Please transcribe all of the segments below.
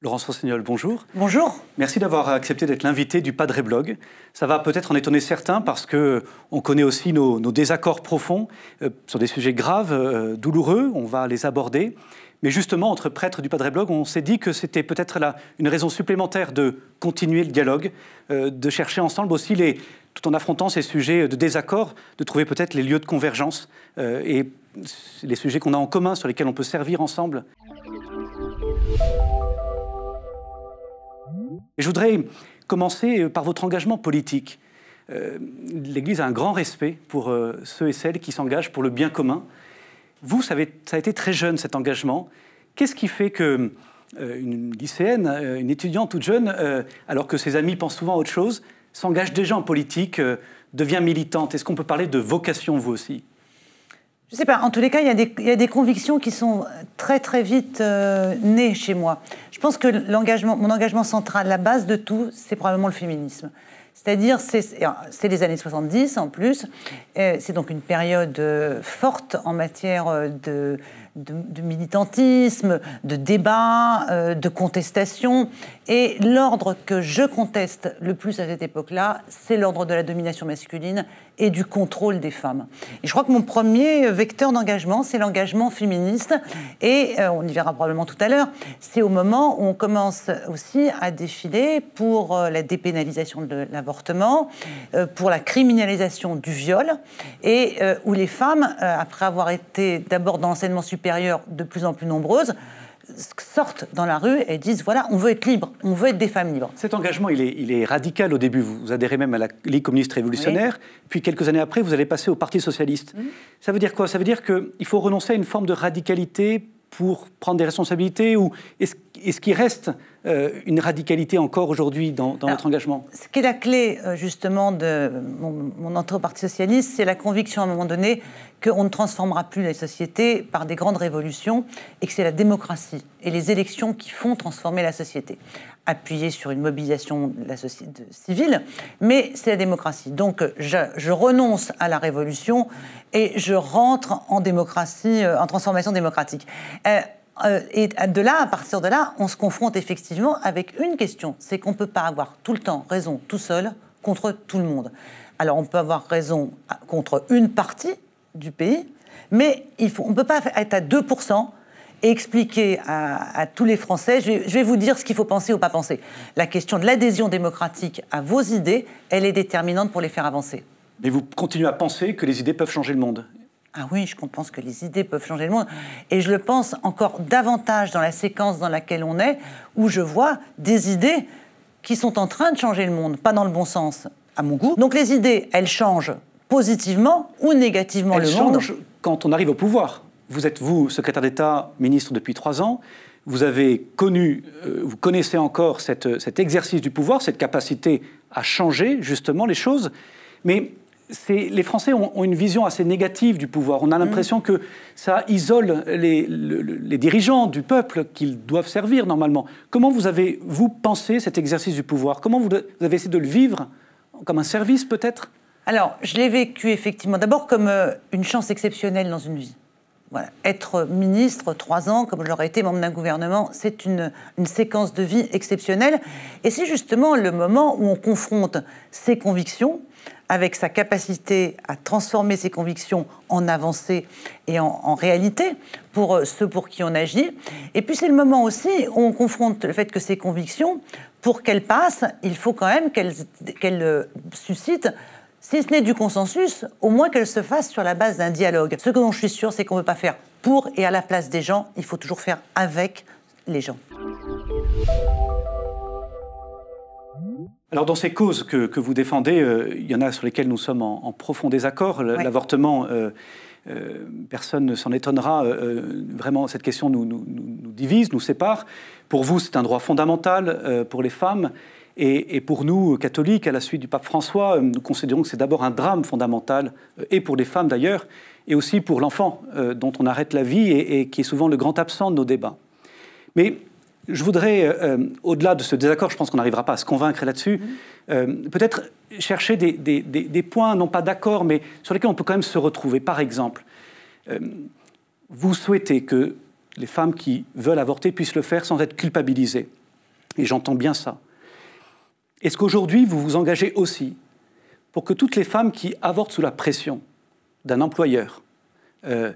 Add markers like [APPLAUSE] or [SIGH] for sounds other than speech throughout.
Laurence Rossignol, bonjour. Bonjour. Merci d'avoir accepté d'être l'invité du Padre Blog. Ça va peut-être en étonner certains parce que on connaît aussi nos, désaccords profonds euh, sur des sujets graves, euh, douloureux. On va les aborder. Mais justement, entre prêtres du Padre Blog, on s'est dit que c'était peut-être une raison supplémentaire de continuer le dialogue, euh, de chercher ensemble aussi, tout en affrontant ces sujets de désaccord, de trouver peut-être les lieux de convergence euh, et les sujets qu'on a en commun, sur lesquels on peut servir ensemble. je voudrais commencer euh, par votre engagement politique. L'Église a un grand respect pour ceux et celles qui s'engagent pour le bien commun vous, ça, a été très jeune cet engagement. Qu'est-ce qui fait que euh, lycéenne, euh, une étudiante toute jeune, euh, alors que ses amis pensent souvent à autre chose, s'engage déjà en politique, devient militante. Est-ce qu'on peut parler de vocation, vous aussi Je ne sais pas. En tous les cas, il y, a des convictions qui sont très, très vite nées chez moi. Je pense que mon engagement central, la base de tout, c'est probablement le féminisme. C'est-à-dire, c'est les années 70 en plus. C'est donc une période euh, forte en matière euh, de de, militantisme, de débat, euh, de contestation. Et l'ordre que je conteste le plus à cette époque-là, c'est l'ordre de la domination masculine et du contrôle des femmes. Et je crois que mon premier vecteur d'engagement, c'est l'engagement féministe. Et euh, on y verra probablement tout à l'heure, c'est au moment où on commence aussi à défiler pour euh, la dépénalisation de l'avortement, pour la criminalisation du viol, et où les femmes, après avoir été d'abord dans l'enseignement supérieur, de plus en plus nombreuses sortent dans la rue et disent voilà, on veut être libre, on veut être des femmes libres. Cet engagement, il est, il est radical au début. Vous adhérez même à la Ligue communiste révolutionnaire, puis quelques années après, vous allez passer au Parti socialiste. Mhm. Ça veut dire quoi Ça veut dire qu'il faut renoncer à une forme de radicalité pour prendre des responsabilités ou et ce qui reste euh, une radicalité encore aujourd'hui dans, notre engagement Ce qui est la clé, euh, justement, de mon, mon au Parti Socialiste, c'est la conviction à un moment donné qu'on ne transformera plus la société par des grandes révolutions et que c'est la démocratie et les élections qui font transformer la société. appuyées sur une mobilisation de la société civile, mais c'est la démocratie. Donc je, renonce à la révolution et je rentre en démocratie, euh, en transformation démocratique. Euh, et de là, à partir de là, on se confronte effectivement avec une question, c'est qu'on ne peut pas avoir tout le temps raison tout seul contre tout le monde. Alors on peut avoir raison ah, contre une partie du pays, mais on ne peut pas être à 2% et expliquer à, tous les Français, je vais vous dire ce qu'il faut penser ou pas penser. La question de l'adhésion démocratique à vos idées, elle est déterminante pour les faire avancer. Mais vous continuez à penser que les idées peuvent changer le monde ah oui, je pense que les idées peuvent changer le monde. Et je le pense encore davantage dans la séquence dans laquelle on est, où je vois des idées qui sont en train de changer le monde, pas dans le bon sens, à mon goût. Donc les idées, elles changent positivement ou négativement le monde. Elles changent quand on arrive au pouvoir. Vous êtes, vous, secrétaire d'État, ministre depuis trois ans, vous avez connu, euh, vous connaissez encore cet exercice du pouvoir, cette capacité à changer justement les choses. Mais les Français ont, une vision assez négative du pouvoir. On a l'impression que ça isole les, dirigeants du peuple qu'ils doivent servir normalement. Comment vous avez, vous, pensé cet exercice du pouvoir Comment vous, avez essayé de le vivre Comme un service peut-être Alors, je l'ai vécu effectivement d'abord comme euh, une chance exceptionnelle dans une vie. Être ministre trois ans, comme je été membre d'un gouvernement, c'est une, séquence de vie exceptionnelle. Et c'est justement le moment où on confronte ses convictions avec sa capacité à transformer ses convictions en avancées et en, réalité pour euh, ceux pour qui on agit. Et puis c'est le moment aussi où on confronte le fait que ces convictions, pour qu'elles passent, il faut quand même qu'elles euh, suscitent si ce n'est du consensus, au moins qu'elle se fasse sur la base d'un dialogue. Ce dont je suis sûr, c'est qu'on ne peut pas faire pour et à la place des gens, il faut toujours faire avec les gens. Alors dans ces causes que, que vous défendez, euh, il y en a sur lesquelles nous sommes en, profond désaccord. L'avortement, euh, euh, personne ne s'en étonnera. vraiment, cette question nous, nous, nous, divise, nous sépare. Pour vous, c'est un droit fondamental. pour les femmes, et, pour nous, euh, catholiques, à la suite du pape François, euh, nous considérons que c'est d'abord un drame fondamental, euh, et pour les femmes d'ailleurs, et aussi pour l'enfant, dont on arrête la vie et, qui est souvent le grand absent de nos débats. Mais je voudrais, au-delà de ce désaccord, je pense qu'on n'arrivera pas à se convaincre là-dessus, mm-hmm. peut-être chercher des, des, points, non pas d'accord, mais sur lesquels on peut quand même se retrouver. Par exemple, vous souhaitez que les femmes qui veulent avorter puissent le faire sans être culpabilisées. Et j'entends bien ça. Est-ce qu'aujourd'hui, vous vous engagez aussi pour que toutes les femmes qui avortent sous la pression d'un employeur, euh,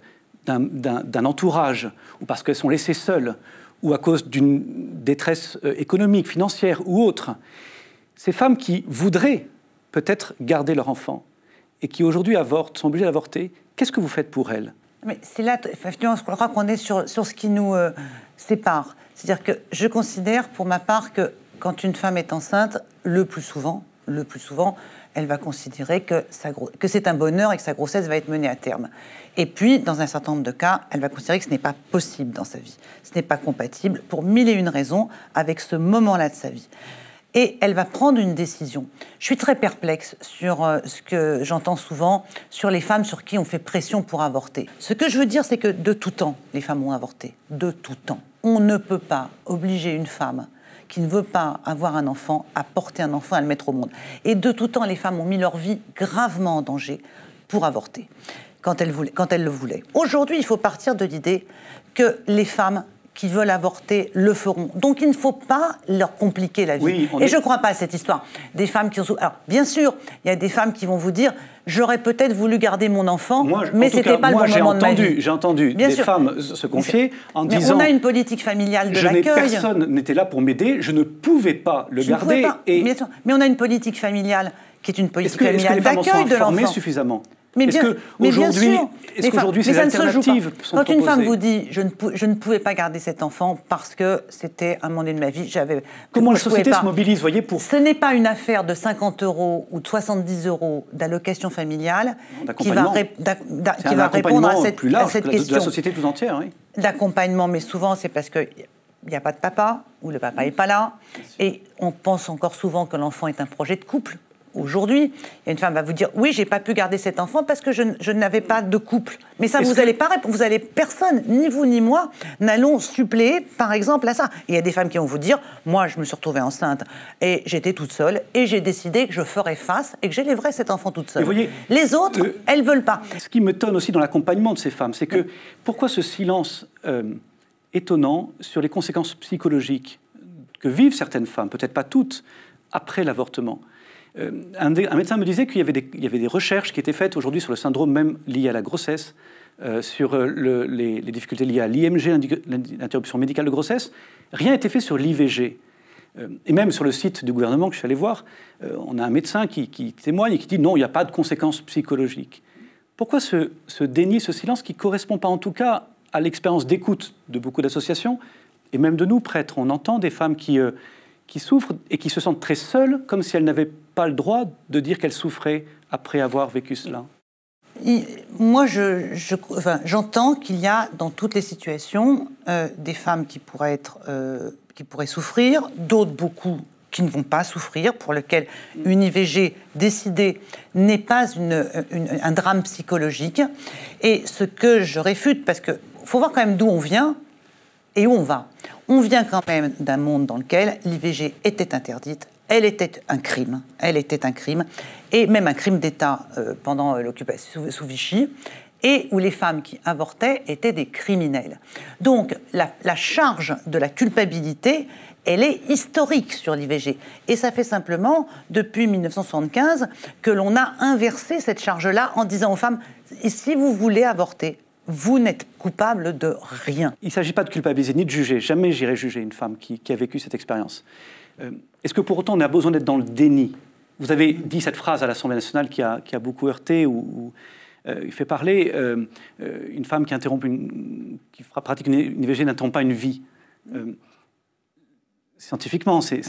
d'un entourage, ou parce qu'elles sont laissées seules, ou à cause d'une détresse euh, économique, financière ou autre, ces femmes qui voudraient peut-être garder leur enfant et qui aujourd'hui avortent, sont obligées d'avorter, qu'est-ce que vous faites pour elles Mais c'est là, finalement, je crois qu'on est sur, ce qui nous euh, sépare. C'est-à-dire que je considère, pour ma part, que quand une femme est enceinte, le plus souvent, le plus souvent, elle va considérer que, c'est un bonheur et que sa grossesse va être menée à terme. Et puis, dans un certain nombre de cas, elle va considérer que ce n'est pas possible dans sa vie. Ce n'est pas compatible, pour mille et une raisons, avec ce moment-là de sa vie. Et elle va prendre une décision. Je suis très perplexe sur euh, ce que j'entends souvent sur les femmes sur qui on fait pression pour avorter. Ce que je veux dire, c'est que de tout temps, les femmes ont avorté. De tout temps. On ne peut pas obliger une femme qui ne veut pas avoir un enfant, à porter un enfant, à le mettre au monde. Et de tout temps, les femmes ont mis leur vie gravement en danger pour avorter, quand elles, quand elles le voulaient. Aujourd'hui, il faut partir de l'idée que les femmes qui veulent avorter le feront. Donc il ne faut pas leur compliquer la vie. Et je ne crois pas à cette histoire. Des femmes qui ont... Alors bien sûr, il y a des femmes qui vont vous dire j'aurais peut-être voulu garder mon enfant, mais ce n'était pas le bon moment entendu, de ma J'ai entendu bien des femmes se confier en mais on a une politique familiale de l'accueil. Personne n'était là pour m'aider, je ne pouvais pas le garder. Mais on a une politique familiale qui est une politique familiale d'accueil de l'enfant. suffisamment mais est-ce qu'aujourd'hui, est-ce qu'aujourd'hui ces Quand une femme vous dit je ne, je ne, pouvais pas garder cet enfant parce que c'était un moment de ma vie, j'avais comment la société se mobilise, voyez pour. Ce n'est pas une affaire de 50 euros ou de 70 euros d'allocation familiale qui va, répondre à cette, à cette question. De la société tout entière. Oui. D'accompagnement, mais souvent c'est parce que il n'y a pas de papa, ou le papa n'est pas là, et on pense encore souvent que l'enfant est un projet de couple, aujourd'hui, une femme va vous dire oui, j'ai pas pu garder cet enfant parce que je, je n'avais pas de couple. Mais ça, vous allez pas répondre. Vous allez personne, ni vous ni moi, n'allons suppléer, par exemple, à ça. Il y a des femmes qui vont vous dire moi, je me suis retrouvée enceinte et j'étais toute seule et j'ai décidé que je ferais face et que j'élèverais cet enfant toute seule. Vous les autres, euh, elles ne veulent pas. Ce qui m'étonne aussi dans l'accompagnement de ces femmes, c'est que pourquoi ce silence euh, étonnant sur les conséquences psychologiques que vivent certaines femmes, peut-être pas toutes, après l'avortement euh, un, médecin me disait qu'il y, avait des recherches qui étaient faites aujourd'hui sur le syndrome même lié à la grossesse, euh, sur euh, les, difficultés liées à l'IMG, l'interruption médicale de grossesse. Rien n'était fait sur l'IVG. et même sur le site du gouvernement que je suis allé voir, on a un médecin qui, témoigne et qui dit non, il n'y a pas de conséquences psychologiques. Pourquoi ce, ce déni, ce silence qui ne correspond pas en tout cas à l'expérience d'écoute de beaucoup d'associations et même de nous, prêtres On entend des femmes qui qui souffrent et qui se sentent très seules, comme si elles n'avaient pas le droit de dire qu'elles souffraient après avoir vécu cela moi, j'entends je, je, enfin, qu'il y a dans toutes les situations euh, des femmes qui pourraient, être, euh, qui pourraient souffrir, d'autres beaucoup qui ne vont pas souffrir, pour lesquelles une IVG décidée n'est pas un drame psychologique. Et ce que je réfute, parce qu'il faut voir quand même d'où on vient et où on va on vient quand même d'un monde dans lequel l'IVG était interdite, elle était un crime, elle était un crime, et même un crime d'État euh, pendant euh, l'occupation sous, Vichy, et où les femmes qui avortaient étaient des criminels Donc la, la charge de la culpabilité, elle est historique sur l'IVG. Et ça fait simplement, depuis 1975, que l'on a inversé cette charge-là en disant aux femmes, si vous voulez avorter, vous n'êtes coupable de rien. Il ne s'agit pas de culpabiliser ni de juger. Jamais j'irai juger une femme qui, a vécu cette expérience. Euh, est-ce que pour autant on a besoin d'être dans le déni Vous avez dit cette phrase à l'Assemblée nationale qui a, qui a, beaucoup heurté ou, euh, il fait parler euh, une femme qui interrompt une, qui pratique une, IVG e n'attend pas une vie scientifiquement, c'est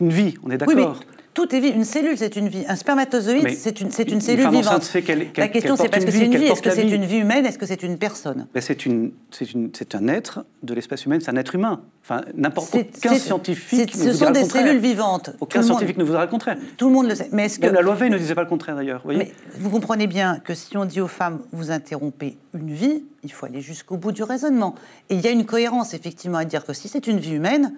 une vie, on est d'accord. Oui, tout est vie. Une cellule, c'est une vie. Un spermatozoïde, c'est une, cellule vivante. la question, c'est parce que c'est une vie. Est-ce que c'est une vie humaine Est-ce que c'est une personne ben, C'est un être de l'espace humain, c'est un être humain. Enfin, n'importe aucun scientifique. Ce sont des cellules vivantes. Aucun scientifique ne voudra le contraire. Tout le monde le sait. Mais la loi Veil ne disait pas le contraire d'ailleurs. Vous comprenez bien que si on dit aux femmes, vous interrompez une vie, il faut aller jusqu'au bout du raisonnement. Et il y a une cohérence effectivement à dire que si c'est une vie humaine,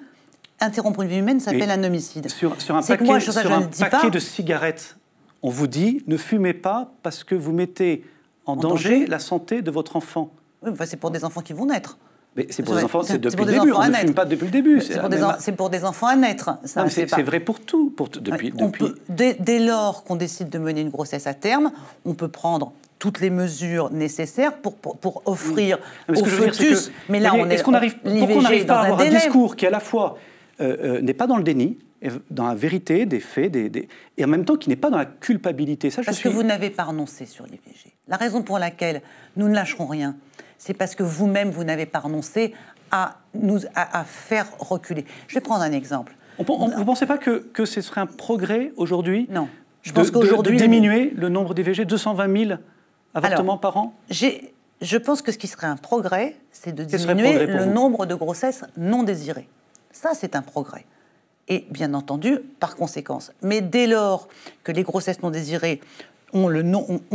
interrompre une vie humaine s'appelle un homicide. Sur, un, paquet, de cigarettes, on vous dit ne fumez pas parce que vous mettez en, danger, la santé de votre enfant. Oui, enfin, c'est pour des enfants qui vont naître. Mais c'est pour, des enfants, c'est depuis le début. pas depuis le début. C'est pour, des enfants à naître. C'est vrai pour tout. Pour depuis, dès, lors qu'on décide de mener une grossesse à terme, on peut prendre toutes les mesures nécessaires pour, pour, offrir au fœtus. mais là, on est. Est-ce qu'on n'arrive pas à avoir un discours qui, à la fois, euh, euh, n'est pas dans le déni, dans la vérité des faits, et en même temps qui n'est pas dans la culpabilité. Ça, parce que vous n'avez pas renoncé sur l'IVG. La raison pour laquelle nous ne lâcherons rien, c'est parce que vous-même, vous, n'avez pas renoncé à, nous, à, faire reculer. Je vais prendre un exemple. vous ne pensez pas que, ce serait un progrès aujourd'hui Non. Je pense qu'aujourd'hui. diminuer le nombre d'IVG, 220 000 avortements par an Je pense que ce qui serait un progrès, c'est de diminuer le nombre de grossesses non désirées. Ça, c'est un progrès. Et bien entendu, par conséquence. Mais dès lors que les grossesses non désirées ont, le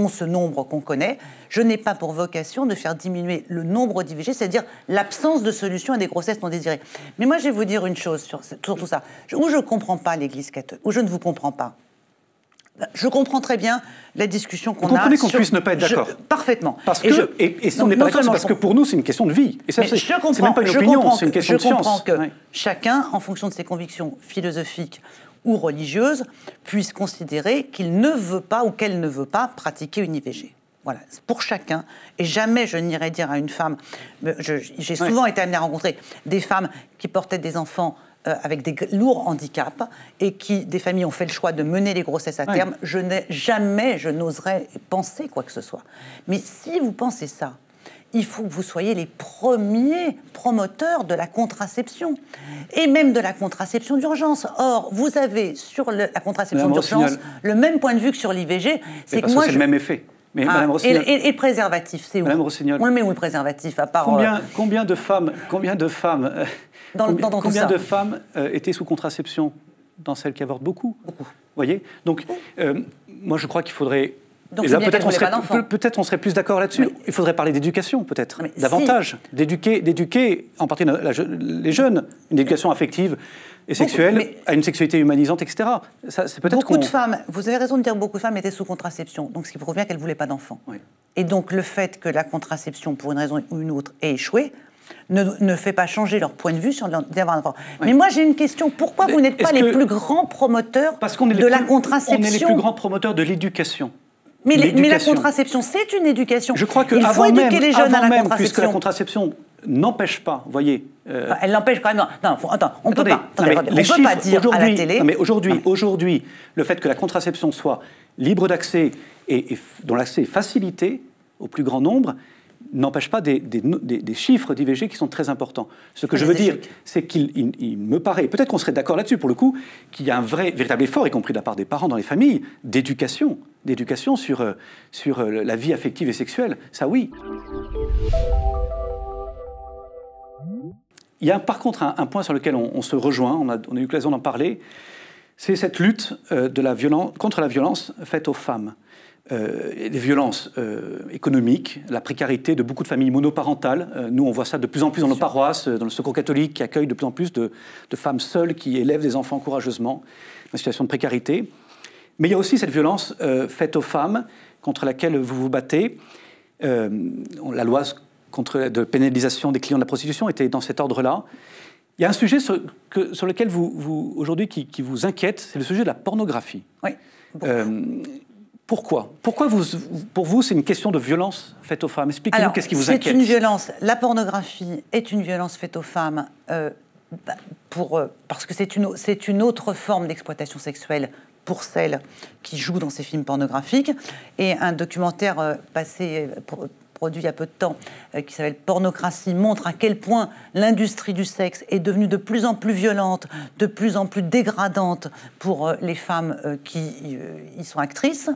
ce nombre qu'on connaît, je n'ai pas pour vocation de faire diminuer le nombre d'IVG, c'est-à-dire l'absence de solution à des grossesses non désirées. Mais moi, je vais vous dire une chose sur, tout ça, où je ne comprends pas l'Église catholique, où je ne vous comprends pas. Je comprends très bien la discussion qu'on a. Vous comprenez qu'on puisse ne pas être d'accord. Parfaitement. Parce que, et, ce n'est pas parce que pour nous, c'est une question de vie. Et ça, c'est même pas une opinion, c'est une question de science. Je comprends que chacun, en fonction de ses convictions philosophiques ou religieuses, puisse considérer qu'il ne veut pas ou qu'elle ne veut pas pratiquer une IVG. Voilà, pour chacun. Et jamais je n'irai dire à une femme. J'ai souvent été amené à rencontrer des femmes qui portaient des enfants euh, avec des lourds handicaps et qui, des familles ont fait le choix de mener les grossesses à terme, je n'ai jamais, je n'oserais penser quoi que ce soit. Mais si vous pensez ça, il faut que vous soyez les premiers promoteurs de la contraception et même de la contraception d'urgence. Or, vous avez sur la contraception d'urgence le même point de vue que sur l'IVG. C'est que moi, c'est le même effet. Mais ah, et, et, et, préservatif, c'est où Madame Rossignol. où le préservatif à part. Euh, combien de femmes, combien de femmes euh, combien, de femmes euh, étaient sous contraception dans celles qui avortent beaucoup Beaucoup. Vous voyez Donc, euh, moi, je crois qu'il faudrait eh ben, peut-être on, serait, peut on serait plus d'accord là-dessus. Il faudrait parler d'éducation, peut-être, davantage, d'éduquer, d'éduquer en partie les jeunes, une éducation affective et sexuelle, à une sexualité humanisante, etc. Ça, c'est peut-être beaucoup de femmes, vous avez raison de dire beaucoup de femmes étaient sous contraception, donc ce qui revient qu'elles ne voulaient pas d'enfants. Et donc le fait que la contraception, pour une raison ou une autre, ait échoué, ne, fait pas changer leur point de vue sur d'avoir Mais moi, j'ai une question. Pourquoi vous n'êtes pas les plus grands promoteurs de la contraception On est les plus grands promoteurs de l'éducation. Mais, la contraception, c'est une éducation. Je crois que Il faut éduquer même, les jeunes à la même, Puisque la contraception n'empêche pas, voyez. Euh, elle l'empêche quand même. Non, attends, on ne peut pas. peut dire à la télé. mais aujourd'hui, aujourd'hui, le fait que la contraception soit libre d'accès et, et dont l'accès est facilité au plus grand nombre, n'empêche pas des, des, des, chiffres d'IVG qui sont très importants. Ce que ah, je veux dire, c'est qu'il il, me paraît, peut-être qu'on serait d'accord là-dessus pour le coup, qu'il y a un vrai, véritable effort, y compris de la part des parents dans les familles, d'éducation, d'éducation sur, euh, sur euh, la vie affective et sexuelle. Ça, oui. Il y a par contre un, point sur lequel on, se rejoint, on a, on a eu l'occasion d'en parler, c'est cette lutte euh, de la violence, contre la violence faite aux femmes. Euh, des les violences euh, économiques, la précarité de beaucoup de familles monoparentales. Euh, nous, on voit ça de plus en plus dans nos paroisses, dans le secours catholique, qui accueille de plus en plus de, femmes seules qui élèvent des enfants courageusement, la situation de précarité. Mais il y a aussi cette violence faite aux femmes contre laquelle vous vous battez. la loi contre, de pénalisation des clients de la prostitution était dans cet ordre-là. Il y a un sujet sur, que, sur lequel vous, vous aujourd'hui qui, vous inquiète, c'est le sujet de la pornographie. Oui. Pourquoi Pourquoi vous, pour vous, c'est une question de violence faite aux femmes Expliquez-nous qu'est-ce qui vous inquiète. C'est une violence. La pornographie est une violence faite aux femmes euh, bah, pour, euh, parce que c'est une, une autre forme d'exploitation sexuelle pour celles qui jouent dans ces films pornographiques. Et un documentaire euh, passé, produit il y a peu de temps, euh, qui s'appelle Pornocratie, montre à quel point l'industrie du sexe est devenue de plus en plus violente, de plus en plus dégradante pour euh, les femmes euh, qui y sont actrices,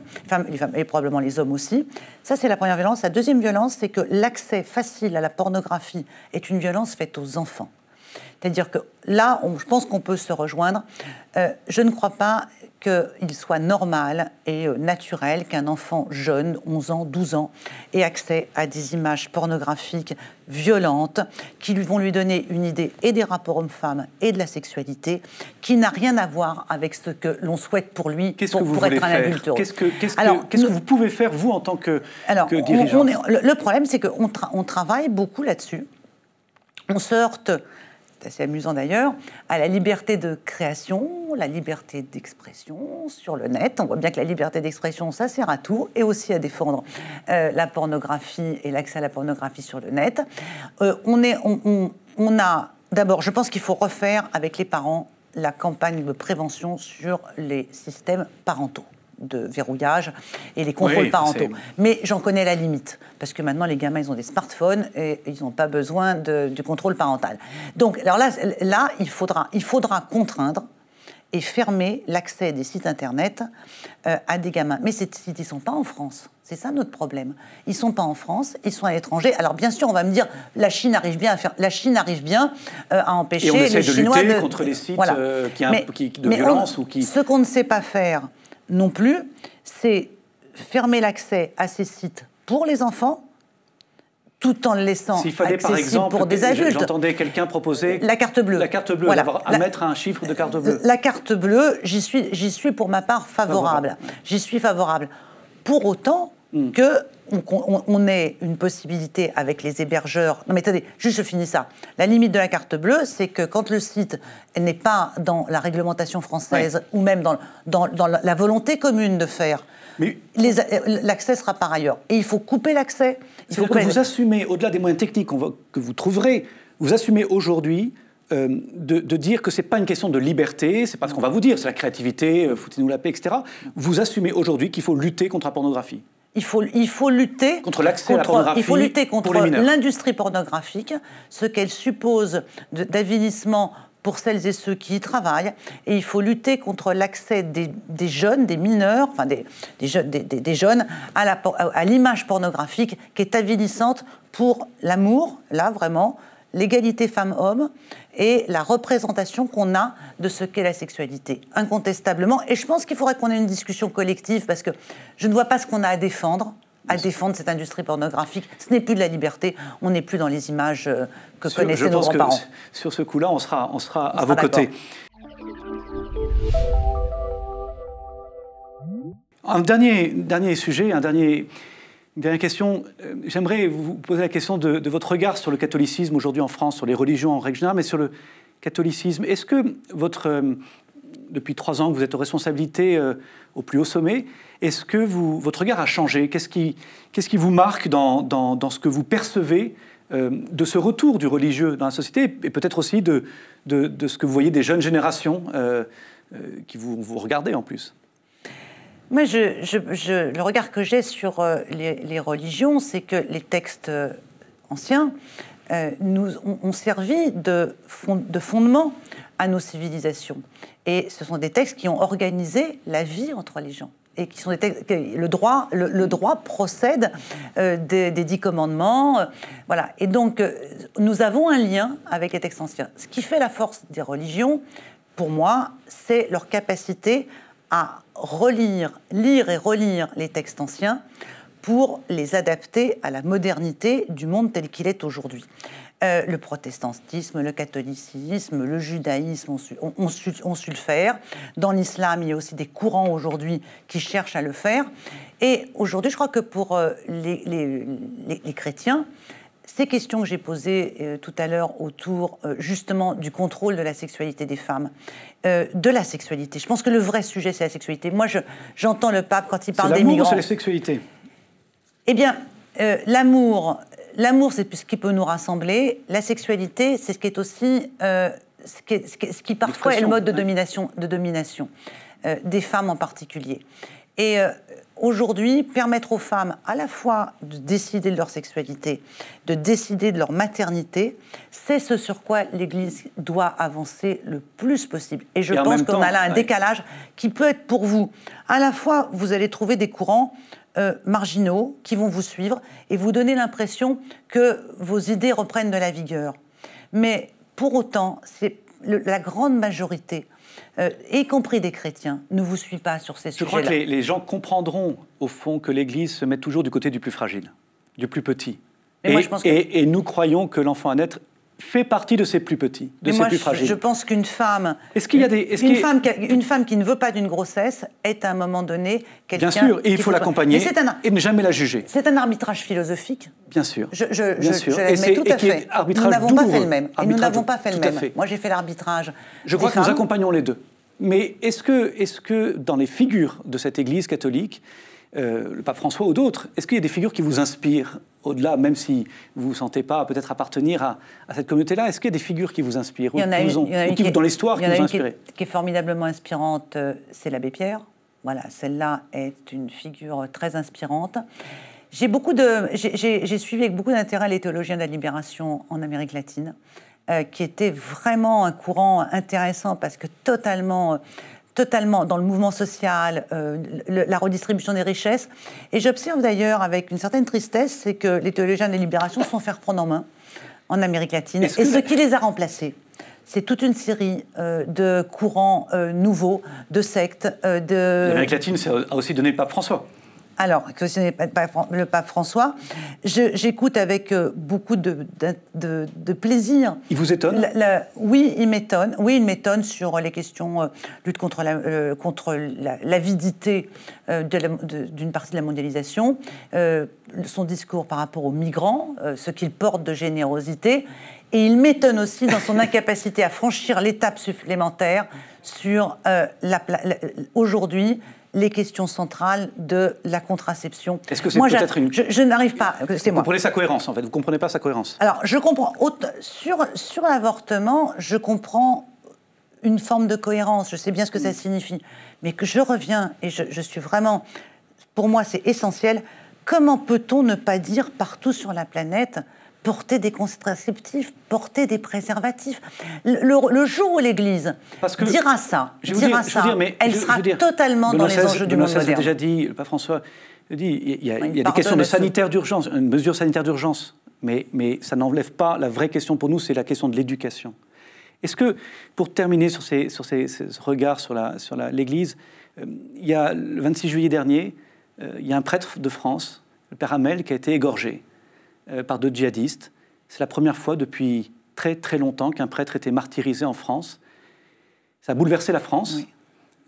et probablement les hommes aussi. Ça, c'est la première violence. La deuxième violence, c'est que l'accès facile à la pornographie est une violence faite aux enfants. C'est-à-dire que là, je pense qu'on peut se rejoindre. Euh, je ne crois pas qu'il soit normal et euh, naturel qu'un enfant jeune, 11 ans, 12 ans, ait accès à des images pornographiques violentes qui vont lui donner une idée et des rapports hommes-femmes et de la sexualité qui n'a rien à voir avec ce que l'on souhaite pour lui pour, être un adulte Qu'est-ce que, alors, qu'est-ce que vous pouvez faire, vous, en tant que, alors, dirigeant le, problème, c'est qu'on on travaille beaucoup là-dessus. On se heurte c'est assez amusant d'ailleurs, à la liberté de création, la liberté d'expression sur le net. On voit bien que la liberté d'expression, ça sert à tout, et aussi à défendre euh, la pornographie et l'accès à la pornographie sur le net. Euh, on a, d'abord, je pense qu'il faut refaire avec les parents la campagne de prévention sur les systèmes parentaux de verrouillage et les contrôles parentaux. Mais j'en connais la limite, parce que maintenant les gamins, ils ont des smartphones et ils n'ont pas besoin du contrôle parental. Donc, alors là, là il, faudra, il faudra contraindre et fermer l'accès des sites Internet euh, à des gamins. Mais ces sites, ils ne sont pas en France. C'est ça notre problème. Ils ne sont pas en France, ils sont à l'étranger. Alors bien sûr, on va me dire, la Chine arrive bien à, faire, la Chine arrive bien, euh, à empêcher et on essaie de lutter contre les sites de violence Ce qu'on ne sait pas faire, non plus, c'est fermer l'accès à ces sites pour les enfants tout en le laissant S'il fallait, par exemple, pour des adultes. J'entendais quelqu'un proposer la carte bleue. La carte bleue, à mettre un chiffre de carte bleue. La carte bleue, j'y suis, j'y suis pour ma part favorable. J'y suis favorable. Pour autant hmm. que on, on, ait une possibilité avec les hébergeurs. Non, mais attendez, juste je finis ça. La limite de la carte bleue, c'est que quand le site n'est pas dans la réglementation française ou même dans, la volonté commune de faire, l'accès sera par ailleurs. Et il faut couper l'accès. Il faut que vous assumez, au-delà des moyens techniques que vous trouverez, vous assumez aujourd'hui euh, de, dire que ce n'est pas une question de liberté, c'est pas ce qu'on va vous dire, c'est la créativité, euh, foutez-nous la paix, etc. Vous assumez aujourd'hui qu'il faut lutter contre la pornographie. Il faut, il faut lutter contre contre l'industrie pornographique, ce qu'elle suppose d'avilissement pour celles et ceux qui y travaillent. Et il faut lutter contre l'accès des, jeunes, des mineurs, enfin des, jeunes, à l'image pornographique qui est avilissante pour l'amour, là vraiment, l'égalité femmes-hommes et la représentation qu'on a de ce qu'est la sexualité, incontestablement. Et je pense qu'il faudrait qu'on ait une discussion collective parce que je ne vois pas ce qu'on a à défendre à défendre cette industrie pornographique. Ce n'est plus de la liberté, on n'est plus dans les images euh, que connaissaient nos grands-parents. Sur ce coup-là, on sera, on sera à vos côtés. Un dernier, dernier sujet, un dernier dernière question. Euh, j'aimerais vous poser la question de, votre regard sur le catholicisme aujourd'hui en France, sur les religions en règle générale, mais sur le catholicisme. Est-ce que votre euh, depuis trois ans que vous êtes aux responsabilités euh, au plus haut sommet. Est-ce que votre regard a changé Qu'est-ce qui, vous marque dans, ce que vous percevez de ce retour du religieux dans la société et peut-être aussi de, ce que vous voyez des jeunes générations qui vous, vous regardez en plus moi, je, le regard que j'ai sur euh, les, religions, c'est que les textes euh, anciens euh, nous ont, servi de, de, fondement à nos civilisations. Et ce sont des textes qui ont organisé la vie entre les gens. Et qui sont des textes, le droit, le, droit procède des, dix commandements, voilà. Et donc nous avons un lien avec les textes anciens. Ce qui fait la force des religions, pour moi, c'est leur capacité à relire, lire et relire les textes anciens pour les adapter à la modernité du monde tel qu'il est aujourd'hui. Euh, le protestantisme, le catholicisme, le judaïsme ont su, le faire. Dans l'islam, il y a aussi des courants aujourd'hui qui cherchent à le faire. Et aujourd'hui, je crois que pour euh, les chrétiens, ces questions que j'ai posées euh, tout à l'heure autour euh, justement du contrôle de la sexualité des femmes, euh, de la sexualité. Je pense que le vrai sujet, c'est la sexualité. Moi, j'entends le pape quand il parle des migrants. C'est la sexualité. Eh bien, l'amour, l'amour, c'est ce qui peut nous rassembler. La sexualité, c'est ce qui est aussi ce qui, parfois est le mode de domination, de domination des femmes en particulier. Et aujourd'hui, permettre aux femmes à la fois de décider de leur sexualité, de décider de leur maternité, c'est ce sur quoi l'Église doit avancer le plus possible. Et je pense qu'on a là un décalage qui peut être pour vous. À la fois, vous allez trouver des courants euh, marginaux qui vont vous suivre et vous donner l'impression que vos idées reprennent de la vigueur. Mais pour autant, c'est la grande majorité euh, y compris des chrétiens, ne vous suit pas sur ces sujets-là. Je crois que les, gens comprendront, au fond, que l'Église se met toujours du côté du plus fragile, du plus petit. je pense et nous croyons que l'enfant à naître fait partie de ses plus petits, de ses plus fragiles. Je pense qu'une femme, est-ce qu'il y a des, Femme qui ne veut pas d'une grossesse est à un moment donné quelqu'un. Bien sûr, et il faut l'accompagner et ne jamais la juger. C'est un arbitrage philosophique. Bien sûr. Je, Bien sûr. tout à fait. Nous n'avons pas fait le même. nous n'avons pas fait le même. Moi, j'ai fait l'arbitrage. Je crois que nous accompagnons les deux. Mais est-ce que, est que dans les figures de cette Église catholique, euh, le pape François ou d'autres. Est-ce qu'il y a des figures qui vous inspirent au-delà, même si vous ne vous sentez pas peut-être appartenir à, cette communauté-là Est-ce qu'il y a des figures qui vous inspirent Il y en a une, dans l'histoire qui vous inspirent qui est formidablement inspirante, euh, c'est l'abbé Pierre. Voilà, celle-là est une figure très inspirante. J'ai beaucoup de, j'ai suivi avec beaucoup d'intérêt les théologiens de la libération en Amérique latine, euh, qui était vraiment un courant intéressant parce que totalement totalement dans le mouvement social, euh, la redistribution des richesses. Et j'observe d'ailleurs avec une certaine tristesse, c'est que les théologiens des libérations sont faire prendre en main en Amérique latine. Et ce qui les a remplacés, c'est toute une série euh, de courants euh, nouveaux, de sectes. de... L'Amérique latine a aussi donné le pape François. Alors, que ce n'est pas le pape François, j'écoute avec euh, beaucoup de, plaisir. Il vous étonne Oui, il m'étonne. Oui, il m'étonne sur les questions de euh, lutte contre euh, l'avidité d'une partie de la mondialisation, son discours par rapport aux migrants, ce qu'il porte de générosité. Et il m'étonne aussi dans son [LAUGHS] incapacité à franchir l'étape supplémentaire sur la, aujourd'hui les questions centrales de la contraception. Est-ce que c'est peut-être une... Je, n'arrive pas... Vous moi. comprenez sa cohérence, en fait. Vous comprenez pas sa cohérence. Alors, je comprends... Sur, sur l'avortement, je comprends une forme de cohérence. Je sais bien ce que ça mm. signifie. Mais que je reviens, et je suis vraiment... Pour moi, c'est essentiel. Comment peut-on ne pas dire partout sur la planète porter des contraceptifs, porter des préservatifs. Le, jour où l'Église dira ça, dira ça, elle sera totalement dans les enjeux du monde a déjà dit, le pape François dit, il y a, des questions de sanitaire d'urgence, une mesure sanitaire d'urgence, mais, ça n'enlève pas la vraie question pour nous, c'est la question de l'éducation. Est-ce que, pour terminer sur, ces, regards sur l'Église, euh, il y a le 26 juillet dernier, euh, il y a un prêtre de France, le père Hamel, qui a été égorgé. Euh, par deux djihadistes. C'est la première fois depuis très très longtemps qu'un prêtre était martyrisé en France. Ça a bouleversé la France.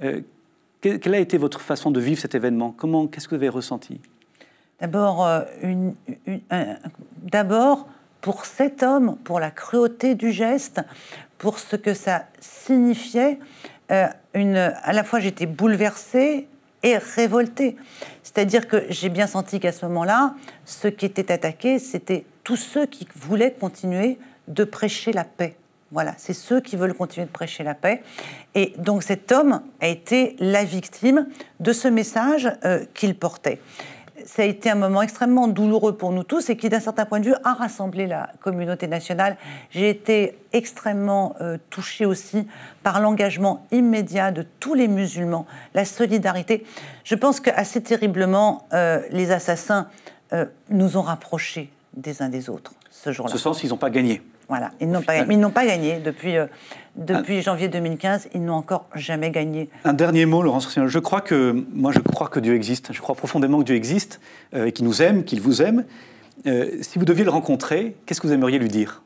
Euh, quelle a été votre façon de vivre cet événement Comment, qu'est-ce que vous avez ressenti D'abord, euh, d'abord pour cet homme, pour la cruauté du geste, pour ce que ça signifiait. à la fois, j'étais bouleversée, et révolté. C'est-à-dire que j'ai bien senti qu'à ce moment-là, ceux qui étaient attaqués, c'était tous ceux qui voulaient continuer de prêcher la paix. Voilà, c'est ceux qui veulent continuer de prêcher la paix. Et donc cet homme a été la victime de ce message euh, qu'il portait ça a été un moment extrêmement douloureux pour nous tous et qui, d'un certain point de vue, a rassemblé la communauté nationale. J'ai été extrêmement euh, touchée aussi par l'engagement immédiat de tous les musulmans, la solidarité. Je pense qu'assez terriblement, euh, les assassins euh, nous ont rapprochés des uns des autres ce jour-là. Ce sens, ils n'ont pas gagné. Voilà, ils n'ont pas, gagné depuis, euh, janvier 2015, ils n'ont encore jamais gagné. Un dernier mot, Laurence Je crois que, moi je crois que Dieu existe, je crois profondément que Dieu existe, euh, et qu'il nous aime, qu'il vous aime. Euh, si vous deviez le rencontrer, qu'est-ce que vous aimeriez lui dire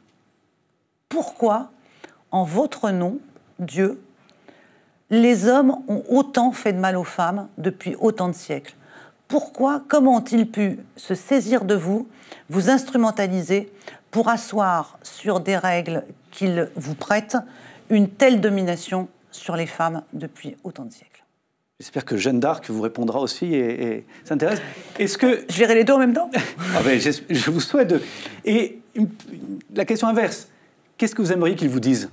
Pourquoi, en votre nom, Dieu, les hommes ont autant fait de mal aux femmes depuis autant de siècles Pourquoi, comment ont-ils pu se saisir de vous, vous instrumentaliser pour asseoir sur des règles qu'il vous prête une telle domination sur les femmes depuis autant de siècles. J'espère que Jeanne d'Arc vous répondra aussi et, s'intéresse. Est-ce que je verrai les deux en même temps ah ben, Je vous souhaite. De... Et la question inverse qu'est-ce que vous aimeriez qu'ils vous disent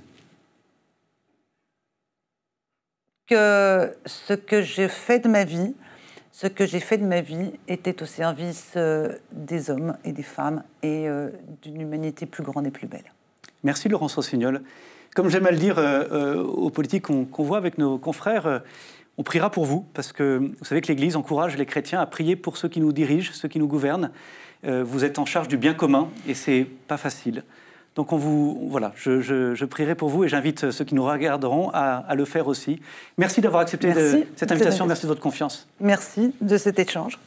Que ce que j'ai fait de ma vie, ce que j'ai fait de ma vie était au service euh, des hommes et des femmes et euh, d'une humanité plus grande et plus belle. Merci Laurence Rossignol. Comme j'aime à le dire euh, aux politiques qu'on voit avec nos confrères, on priera pour vous, parce que vous savez que l'Église encourage les chrétiens à prier pour ceux qui nous dirigent, ceux qui nous gouvernent. vous êtes en charge du bien commun, et c'est pas facile. Donc on vous, voilà, je, prierai pour vous et j'invite ceux qui nous regarderont à, le faire aussi. Merci d'avoir accepté cette invitation, merci de votre confiance. Merci de cet échange.